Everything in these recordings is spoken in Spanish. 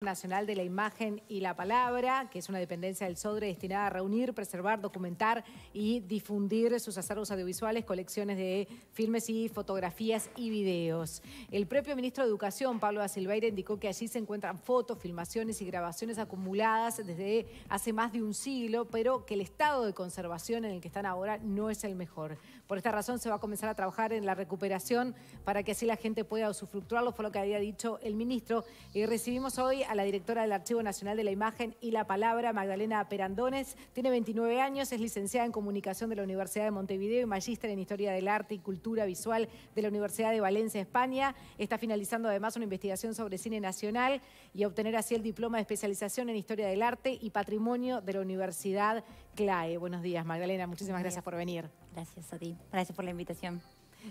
Nacional de la Imagen y la Palabra, que es una dependencia del SODRE destinada a reunir, preservar, documentar y difundir sus acervos audiovisuales, colecciones de filmes y fotografías y videos. El propio ministro de Educación, Pablo da Silveira, indicó que allí se encuentran fotos, filmaciones y grabaciones acumuladas desde hace más de un siglo, pero que el estado de conservación en el que están ahora no es el mejor. Por esta razón se va a comenzar a trabajar en la recuperación para que así la gente pueda usufructuarlo, fue lo que había dicho el ministro. Y recibimos hoy a la directora del Archivo Nacional de la Imagen y la Palabra, Magdalena Perandones. Tiene 29 años, es licenciada en Comunicación de la Universidad de Montevideo y magíster en Historia del Arte y Cultura Visual de la Universidad de Valencia, España. Está finalizando además una investigación sobre cine nacional y obtener así el diploma de especialización en Historia del Arte y Patrimonio de la Universidad CLAE. Buenos días, Magdalena. Muchísimas gracias por venir. Gracias a ti. Gracias por la invitación.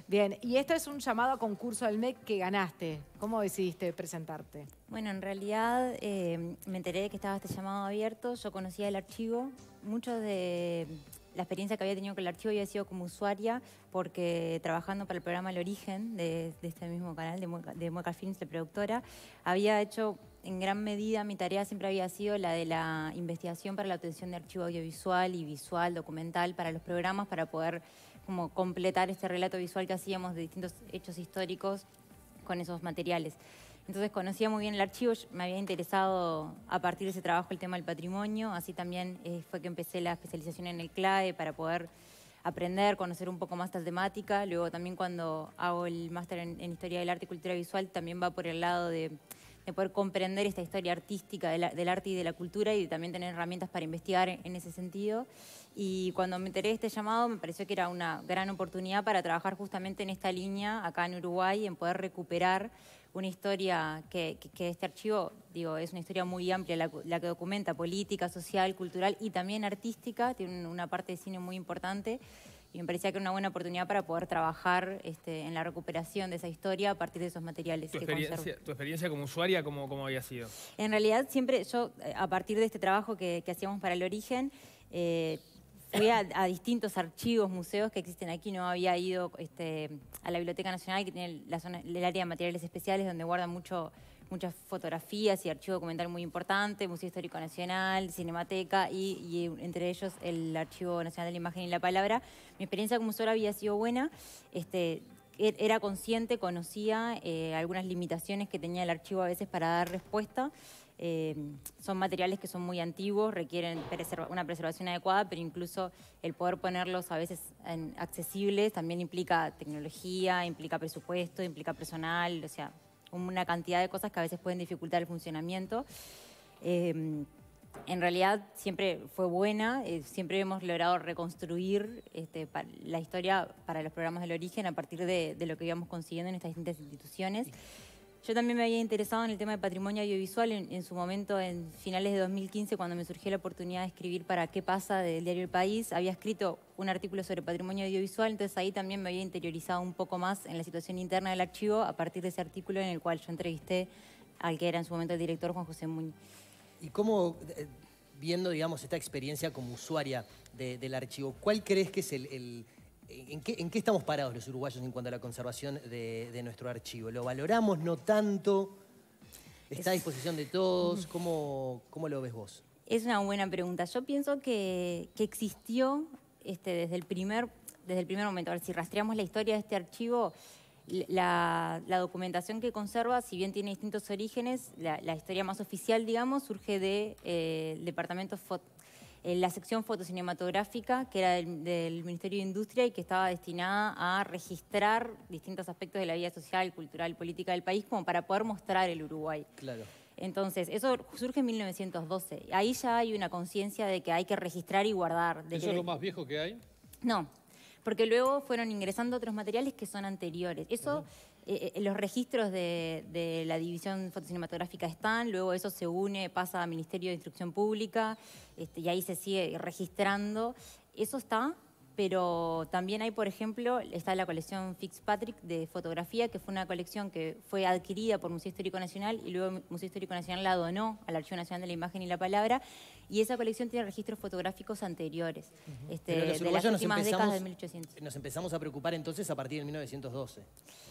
Bien, y esto es un llamado a concurso del MEC que ganaste. ¿Cómo decidiste presentarte? Bueno, en realidad eh, me enteré de que estaba este llamado abierto. Yo conocía el archivo. Mucha de la experiencia que había tenido con el archivo había sido como usuaria, porque trabajando para el programa El Origen de, este mismo canal, de Mueca, Films, de productora, había hecho en gran medida mi tarea siempre había sido la de la investigación para la obtención de archivo audiovisual y visual, documental para los programas, para poder como completar este relato visual que hacíamos de distintos hechos históricos con esos materiales. Entonces conocía muy bien el archivo, me había interesado a partir de ese trabajo el tema del patrimonio, así también eh, fue que empecé la especialización en el CLAE para poder aprender, conocer un poco más esta temática. Luego también cuando hago el máster en, Historia del Arte y Cultura Visual también va por el lado de, de poder comprender esta historia artística del arte y de la cultura y también tener herramientas para investigar en ese sentido. Y cuando me enteré de este llamado, me pareció que era una gran oportunidad para trabajar justamente en esta línea acá en Uruguay, en poder recuperar una historia que, este archivo, digo, es una historia muy amplia, la, que documenta política, social, cultural y también artística, tiene una parte de cine muy importante. Y me parecía que era una buena oportunidad para poder trabajar este, en la recuperación de esa historia a partir de esos materiales. ¿Tu, experiencia, como usuaria cómo, había sido? En realidad, siempre yo, eh, a partir de este trabajo que, hacíamos para el origen, eh, fui a, distintos archivos, museos que existen aquí, no había ido este, a la Biblioteca Nacional, que tiene zona, el área de materiales especiales, donde guardan mucho, muchas fotografías y archivo documental muy importante, Museo Histórico Nacional, Cinemateca y, entre ellos el Archivo Nacional de la Imagen y la Palabra. Mi experiencia como usuario había sido buena, este, er, era consciente, conocía eh, algunas limitaciones que tenía el archivo a veces para dar respuesta. Eh, son materiales que son muy antiguos, requieren una preservación adecuada, pero incluso el poder ponerlos a veces accesibles también implica tecnología, implica presupuesto, implica personal, o sea, una cantidad de cosas que a veces pueden dificultar el funcionamiento. Em, en realidad siempre fue buena, eh, siempre hemos logrado reconstruir este, la historia para los programas del origen a partir de, de lo que íbamos consiguiendo en estas distintas instituciones. Yo también me había interesado en el tema de patrimonio audiovisual en, su momento, en finales de 2015, cuando me surgió la oportunidad de escribir para ¿Qué pasa? del diario El País. Había escrito un artículo sobre patrimonio audiovisual, entonces ahí también me había interiorizado un poco más en la situación interna del archivo a partir de ese artículo en el cual yo entrevisté al que era en su momento el director Juan José Muñoz. ¿Y cómo, eh, viendo, digamos, esta experiencia como usuaria del archivo, cuál crees que es el ¿En qué, estamos parados los uruguayos en cuanto a la conservación de, nuestro archivo? ¿Lo valoramos no tanto? ¿Está a disposición de todos? ¿Cómo, ¿Cómo, lo ves vos? Es una buena pregunta. Yo pienso que, existió este, desde, el primer, desde el primer momento. A ver, si rastreamos la historia de este archivo, la, documentación que conserva, si bien tiene distintos orígenes, la, historia más oficial, digamos, surge del de, eh, departamento FOT la sección fotocinematográfica, que era del, Ministerio de Industria y que estaba destinada a registrar distintos aspectos de la vida social, cultural, política del país, como para poder mostrar el Uruguay. Claro. Entonces, eso surge en 1912. Ahí ya hay una conciencia de que hay que registrar y guardar. ¿Eso es lo más viejo que hay? No, porque luego fueron ingresando otros materiales que son anteriores. Eso... Eh, eh, los registros de, la división fotocinematográfica están, luego eso se une, pasa a Ministerio de Instrucción Pública este, y ahí se sigue registrando. Eso está, pero también hay, por ejemplo, está la colección Fitzpatrick de fotografía, que fue una colección que fue adquirida por Museo Histórico Nacional y luego Museo Histórico Nacional la donó al Archivo Nacional de la Imagen y la Palabra, y esa colección tiene registros fotográficos anteriores, este, de las últimas décadas de 1800. Nos empezamos a preocupar entonces a partir de 1912.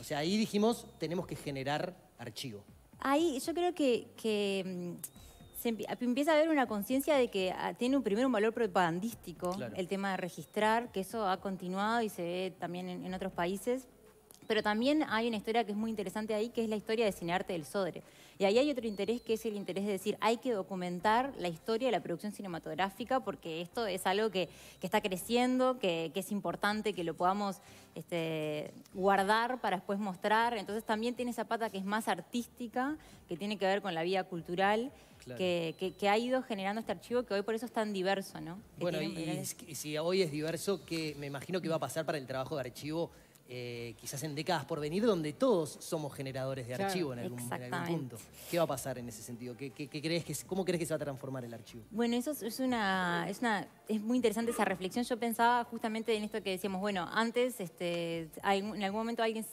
O sea, ahí dijimos, tenemos que generar archivo. Ahí yo creo que, mm, empieza a haber una conciencia de que ah, tiene un primero un valor propagandístico el tema de registrar, que eso ha continuado y se ve también en, en, otros países. Pero también hay una historia que es muy interesante ahí, que es la historia de Cinearte del Sodre. Y ahí hay otro interés que es el interés de decir, hay que documentar la historia de la producción cinematográfica porque esto es algo que, está creciendo, que, es importante que lo podamos este, guardar para después mostrar. Entonces también tiene esa pata que es más artística, que tiene que ver con la vida cultural. Que, ha ido generando este archivo que hoy por eso es tan diverso, ¿no? bueno, y, si hoy es diverso, que me imagino que va a pasar para el trabajo de archivo eh, quizás en décadas por venir, donde todos somos generadores de archivo en algún, punto. ¿Qué va a pasar en ese sentido? ¿Qué, crees que, ¿Cómo crees que se va a transformar el archivo? Bueno, eso es una, es una, es muy interesante esa reflexión. Yo pensaba justamente en esto que decíamos, bueno, antes este, en algún momento alguien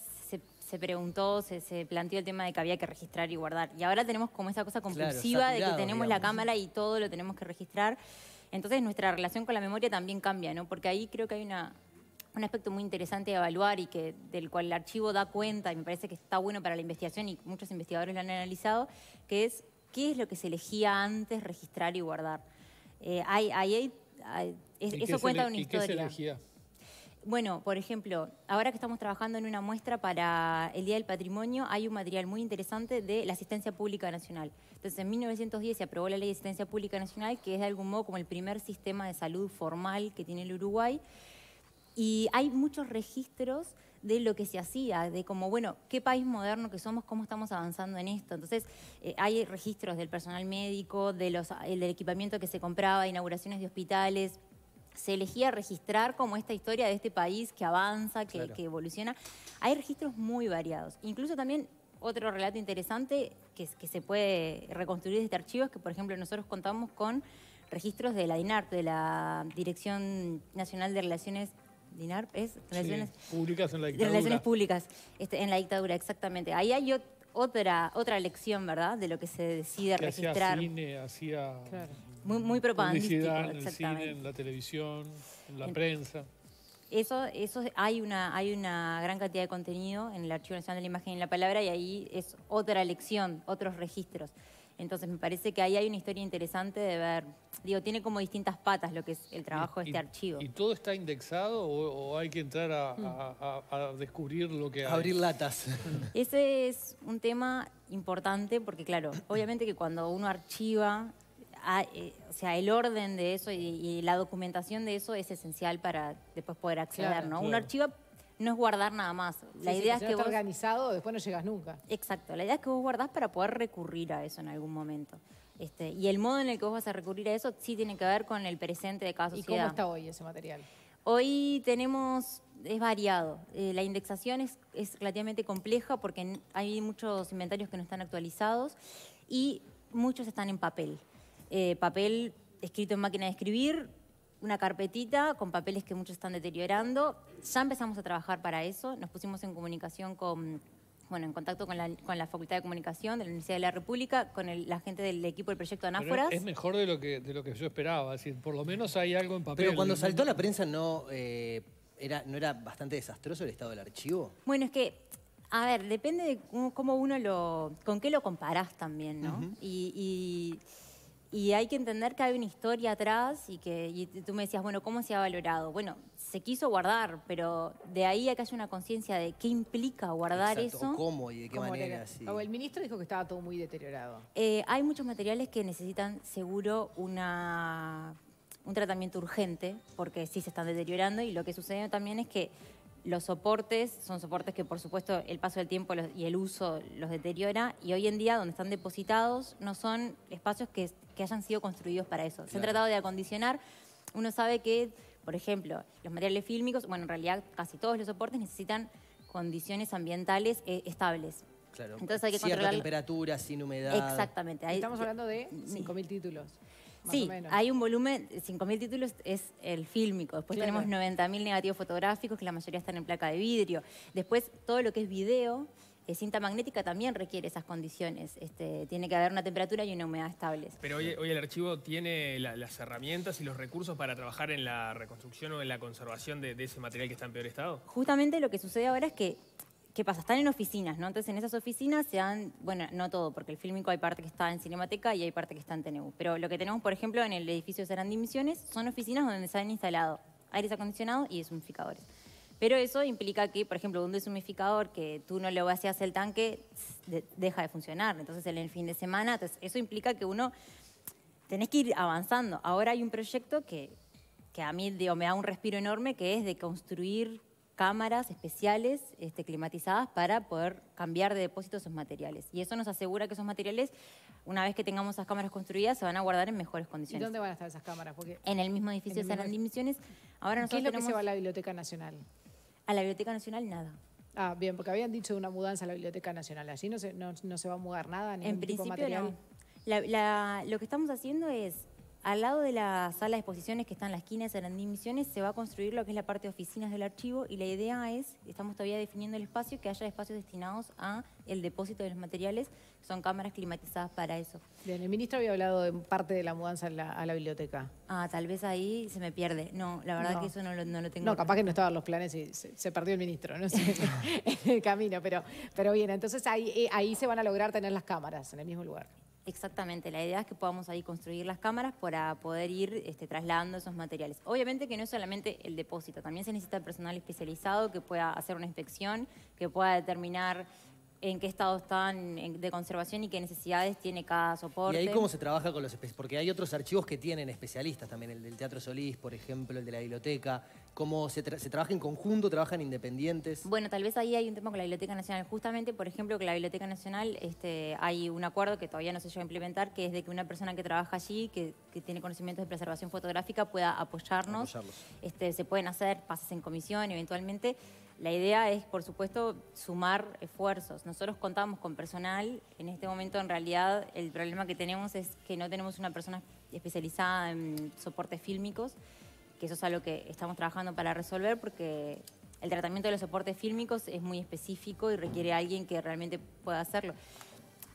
se, preguntó, se, planteó el tema de que había que registrar y guardar. Y ahora tenemos como esa cosa compulsiva de que tenemos la cámara y todo lo tenemos que registrar. Entonces nuestra relación con la memoria también cambia, ¿no? Porque ahí creo que hay una, un aspecto muy interesante de evaluar y que, del cual el archivo da cuenta, y me parece que está bueno para la investigación y muchos investigadores lo han analizado, que es qué es lo que se elegía antes registrar y guardar. Eh, hay, eso cuenta una historia. ¿Qué se elegía? Bueno, por ejemplo, ahora que estamos trabajando en una muestra para el Día del Patrimonio, hay un material muy interesante de la Asistencia Pública Nacional. Entonces, en 1910 se aprobó la Ley de Asistencia Pública Nacional, que es de algún modo como el primer sistema de salud formal que tiene el Uruguay. Y hay muchos registros de lo que se hacía, de como, bueno, qué país moderno que somos, cómo estamos avanzando en esto. Entonces, eh, hay registros del personal médico, de los, del equipamiento que se compraba, inauguraciones de hospitales. Se elegía registrar como esta historia de este país que avanza, que, evoluciona. Hay registros muy variados. Incluso también otro relato interesante que, se puede reconstruir desde es que por ejemplo nosotros contamos con registros de la INART, de la Dirección Nacional de Relaciones Dinar es Relaciones Públicas en la Dictadura. Este, en la Dictadura, exactamente. Ahí hay otra, otra lección, ¿verdad?, de lo que se decide registrar. Hacía cine, hacía... Muy, muy propagandístico, en el cine, en la televisión, en la prensa. Eso, eso hay una, hay una gran cantidad de contenido en el Archivo Nacional de la Imagen y la Palabra y ahí es otra lección, otros registros. Entonces me parece que ahí hay una historia interesante de ver, digo, tiene como distintas patas lo que es el trabajo de este archivo. ¿Y todo está indexado o, hay que entrar mm. a, descubrir lo que hay? Abrir latas. Ese es un tema importante porque, claro, obviamente que cuando uno archiva, ah, eh, o sea, el orden de eso y, la documentación de eso es esencial para después poder acceder, ¿no? un Uno no es guardar nada más. La idea es que organizado, después no llegas nunca. Exacto, la idea es que vos guardás para poder recurrir a eso en algún momento. Este, y el modo en el que vos vas a recurrir a eso sí tiene que ver con el presente de cada sociedad. ¿Y cómo está hoy ese material? Hoy tenemos, es variado. Eh, la indexación es, relativamente compleja porque hay muchos inventarios que no están actualizados y muchos están en papel. Eh, papel escrito en máquina de escribir, una carpetita con papeles que muchos están deteriorando. Ya empezamos a trabajar para eso, nos pusimos en comunicación con, bueno, en contacto con la, Facultad de Comunicación de la Universidad de la República, con la gente del equipo del proyecto Anáforas. es mejor de lo, que, de lo que yo esperaba, es decir, por lo menos hay algo en papel. Pero cuando saltó la prensa no, eh, era, no era bastante desastroso el estado del archivo. Bueno, es que a ver, depende de cómo uno lo. con qué lo comparás también, ¿no? y, y hay que entender que hay una historia atrás y que tú me decías, bueno, ¿cómo se ha valorado? Bueno, se quiso guardar, pero de ahí a que haya una conciencia de qué implica guardar eso. ¿Cómo y de qué manera? El ministro dijo que estaba todo muy deteriorado. Eh, hay muchos materiales que necesitan seguro una, un tratamiento urgente, porque sí se están deteriorando y lo que sucede también es que los soportes son soportes que, por supuesto, el paso del tiempo y el uso los deteriora. Y hoy en día, donde están depositados, no son espacios que, hayan sido construidos para eso. Se han tratado de acondicionar. Uno sabe que, por ejemplo, los materiales fílmicos, bueno, en realidad casi todos los soportes necesitan condiciones ambientales eh, estables. Claro. Entonces hay que Cierta controlar... temperatura, sin humedad. Exactamente. Estamos hablando de 5.000 títulos sí, hay un volumen, 5.000 títulos es el fílmico. Después tenemos 90.000 negativos fotográficos, que la mayoría están en placa de vidrio. Después, todo lo que es video, eh, cinta magnética también requiere esas condiciones. Este, tiene que haber una temperatura y una humedad estable. Pero hoy, el archivo tiene las herramientas y los recursos para trabajar en la reconstrucción o en la conservación de ese material que está en peor estado. Justamente lo que sucede ahora es que ¿Qué pasa? Están en oficinas, ¿no? Entonces en esas oficinas se dan, bueno, no todo, porque el fílmico hay parte que está en Cinemateca y hay parte que está en TNU. Pero lo que tenemos, por ejemplo, en el edificio de Sarandí Misiones son oficinas donde se han instalado aires acondicionados y deshumificadores. Pero eso implica que, por ejemplo, un deshumificador que tú no le vacías el tanque deja de funcionar. Entonces en el fin de semana, entonces, eso implica que uno tenés que ir avanzando. Ahora hay un proyecto que, que a mí me da un respiro enorme, que es de construir cámaras especiales este, climatizadas para poder cambiar de depósito esos materiales. Y eso nos asegura que esos materiales, una vez que tengamos esas cámaras construidas, se van a guardar en mejores condiciones. ¿Y dónde van a estar esas cámaras? Porque en el mismo edificio de Sarandí Ahora ¿Qué es lo que se va a la Biblioteca Nacional? A la Biblioteca Nacional nada. Ah, bien, porque habían dicho de una mudanza a la Biblioteca Nacional. Allí no se, no, se va a mudar nada, en principio, tipo material. La, lo que estamos haciendo es al lado de la sala de exposiciones que está en la esquina de Sarandí Misiones se va a construir lo que es la parte de oficinas del archivo y la idea es, estamos todavía definiendo el espacio, que haya espacios destinados a el depósito de los materiales, son cámaras climatizadas para eso. Bien, el ministro había hablado de parte de la mudanza a la, biblioteca. Ah, tal vez ahí se me pierde. No, la verdad que eso no lo, tengo. No, capaz que no estaban los planes y se, perdió el ministro, no sé, en el camino, pero, pero bien, entonces ahí, eh, ahí se van a lograr tener las cámaras en el mismo lugar. Exactamente, la idea es que podamos ahí construir las cámaras para poder ir este, trasladando esos materiales. Obviamente que no es solamente el depósito, también se necesita personal especializado que pueda hacer una inspección, que pueda determinar en qué estado están de conservación y qué necesidades tiene cada soporte. ¿Y ahí cómo se trabaja con los especialistas? Porque hay otros archivos que tienen especialistas también, el del Teatro Solís, por ejemplo, el de la biblioteca. ¿Cómo se, trabaja en conjunto, trabajan independientes? Bueno, tal vez ahí hay un tema con la Biblioteca Nacional. Justamente, por ejemplo, que la Biblioteca Nacional este, hay un acuerdo que todavía no se llegó a implementar, que es de que una persona que trabaja allí, que, tiene conocimientos de preservación fotográfica, pueda apoyarnos. Este, se pueden hacer pases en comisión eventualmente. La idea es, por supuesto, sumar esfuerzos. Nosotros contamos con personal. En este momento, en realidad, el problema que tenemos es que no tenemos una persona especializada en soportes fílmicos, que eso es algo que estamos trabajando para resolver porque el tratamiento de los soportes fílmicos es muy específico y requiere alguien que realmente pueda hacerlo.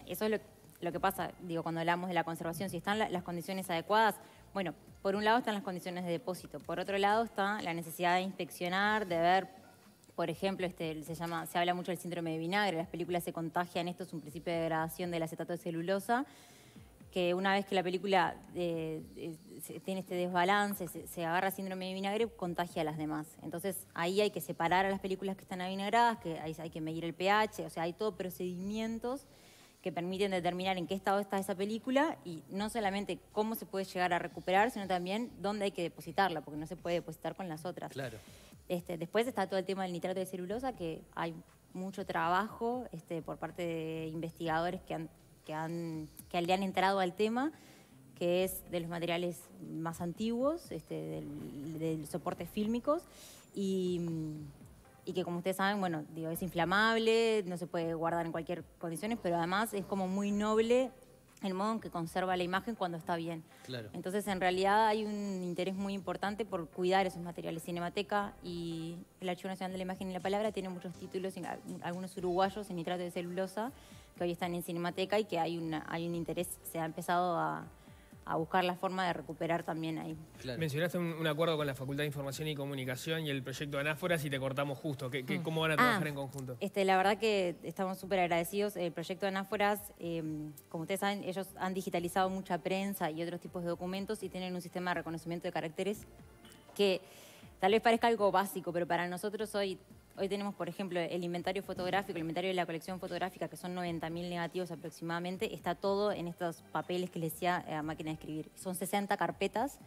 Eso es lo, que pasa, digo, cuando hablamos de la conservación, si están las condiciones adecuadas, bueno, por un lado están las condiciones de depósito, por otro lado está la necesidad de inspeccionar, de ver por ejemplo, este, se, llama, se habla mucho del síndrome de vinagre, las películas se contagian, esto es un principio de degradación del acetato de celulosa, que una vez que la película eh, eh, tiene este desbalance, se, agarra agarra síndrome de vinagre, contagia a las demás. Entonces ahí hay que separar a las películas que están avinagradas, que hay, que medir el pH, o sea, hay todo procedimientos que permiten determinar en qué estado está esa película y no solamente cómo se puede llegar a recuperar, sino también dónde hay que depositarla, porque no se puede depositar con las otras. Claro. Este, después está todo el tema del nitrato de celulosa, que hay mucho trabajo este, por parte de investigadores que, han, que, han, que le han entrado al tema, que es de los materiales más antiguos, este, del, soportes fílmicos, y, y, que como ustedes saben, bueno, es inflamable, no se puede guardar en cualquier condiciones, pero además es como muy noble el modo en que conserva la imagen cuando está bien. Entonces, en realidad hay un interés muy importante por cuidar esos materiales. Cinemateca y el Archivo Nacional de la Imagen y la Palabra tiene muchos títulos, algunos uruguayos en nitrato de celulosa, que hoy están en Cinemateca y que hay, una, hay un interés, se ha empezado a, a buscar la forma de recuperar también ahí. Mencionaste un, acuerdo con la Facultad de Información y Comunicación y el proyecto Anáforas y te cortamos justo. ¿Qué, mm. cómo van a trabajar ah, en conjunto? Este, la verdad que estamos súper agradecidos. El proyecto Anáforas, eh, como ustedes saben, ellos han digitalizado mucha prensa y otros tipos de documentos y tienen un sistema de reconocimiento de caracteres que tal vez parezca algo básico, pero para nosotros hoy Hoy tenemos, por ejemplo, el inventario fotográfico, el inventario de la colección fotográfica, que son 90.000 negativos aproximadamente, está todo en estos papeles que les decía eh, a máquina de escribir. Son 60 carpetas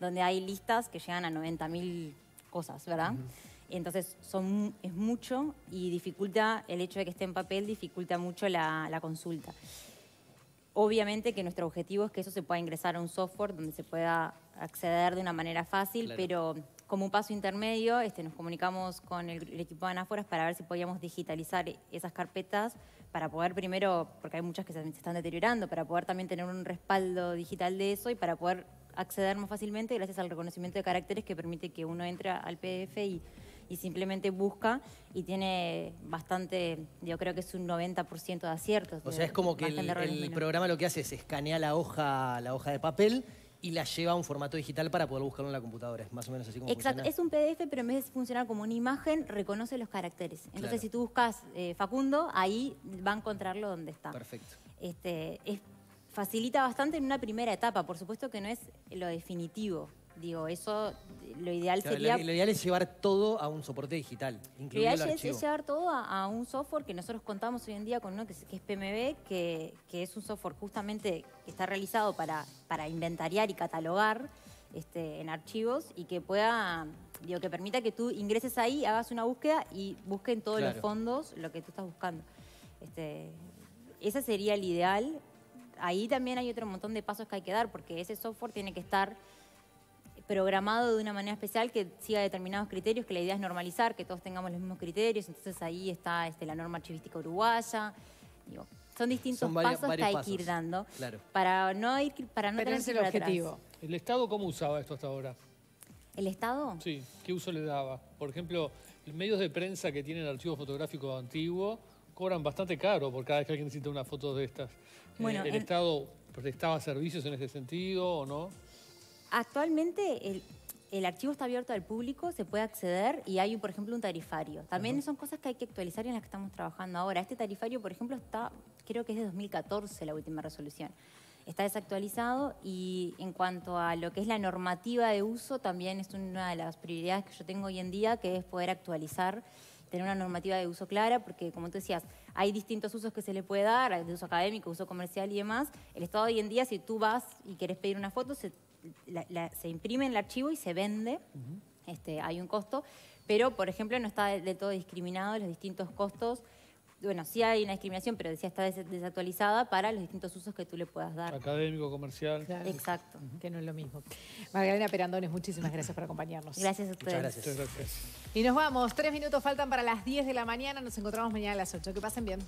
donde hay listas que llegan a 90.000 cosas, ¿verdad? Entonces son, es mucho y dificulta, el hecho de que esté en papel dificulta mucho la, consulta. Obviamente que nuestro objetivo es que eso se pueda ingresar a un software donde se pueda acceder de una manera fácil, pero como un paso intermedio, este, nos comunicamos con el, equipo de anáforas para ver si podíamos digitalizar esas carpetas para poder primero, porque hay muchas que se, están deteriorando, para poder también tener un respaldo digital de eso y para poder acceder más fácilmente gracias al reconocimiento de caracteres que permite que uno entre al PDF y, simplemente busca y tiene bastante, yo creo que es un 90% de aciertos. O sea, es como que el, programa lo que hace es escanear la hoja, la hoja de papel y la lleva a un formato digital para poder buscarlo en la computadora. Es más o menos así como Exacto, es un PDF, pero en vez de funcionar como una imagen, reconoce los caracteres. Entonces, si tú buscas eh, Facundo, ahí va a encontrarlo donde está. Perfecto. Este, facilita bastante en una primera etapa, por supuesto que no es lo definitivo. Digo, eso lo ideal sería. Lo, ideal es llevar todo a un soporte digital. Lo ideal es, llevar todo a, un software que nosotros contamos hoy en día con uno que es, PMB, que, es un software justamente que está realizado para, para inventariar y catalogar este, en archivos y que pueda. Digo, que permita que tú ingreses ahí, hagas una búsqueda y busquen todos los fondos lo que tú estás buscando. Este, ese sería el ideal. Ahí también hay otro montón de pasos que hay que dar, porque ese software tiene que estar programado de una manera especial que siga determinados criterios, que la idea es normalizar, que todos tengamos los mismos criterios. Entonces ahí está este, la norma archivística uruguaya. Digo, son distintos pasos que hay que ir dando para no ir para no el objetivo. ¿El Estado cómo usaba esto hasta ahora? ¿El Estado? Sí, ¿qué uso le daba? Por ejemplo, medios de prensa que tienen archivos fotográficos antiguos cobran bastante caro por cada vez que alguien necesita una foto de estas. Eh, ¿El Estado prestaba servicios en ese sentido o no? Actualmente el, archivo está abierto al público, se puede acceder y hay, por ejemplo, un tarifario. También son cosas que hay que actualizar y en las que estamos trabajando ahora. Este tarifario, por ejemplo, está, creo que es de 2014 la última resolución. Está desactualizado y en cuanto a lo que es la normativa de uso, también es una de las prioridades que yo tengo hoy en día, que es poder actualizar tener una normativa de uso clara, porque como tú decías, hay distintos usos que se le puede dar, de uso académico, uso comercial y demás. El Estado hoy en día, si tú vas y quieres pedir una foto, se, se imprime en el archivo y se vende. este, hay un costo, pero por ejemplo no está del todo discriminado los distintos costos bueno, sí hay una discriminación, pero decía está desactualizada para los distintos usos que tú le puedas dar. Académico, comercial. Exacto. Que no es lo mismo. Magdalena Perandones, muchísimas gracias por acompañarnos. Gracias a ustedes. Muchas gracias. Y nos vamos. Tres minutos faltan para las 10 de la mañana. Nos encontramos mañana a las 8. Que pasen bien.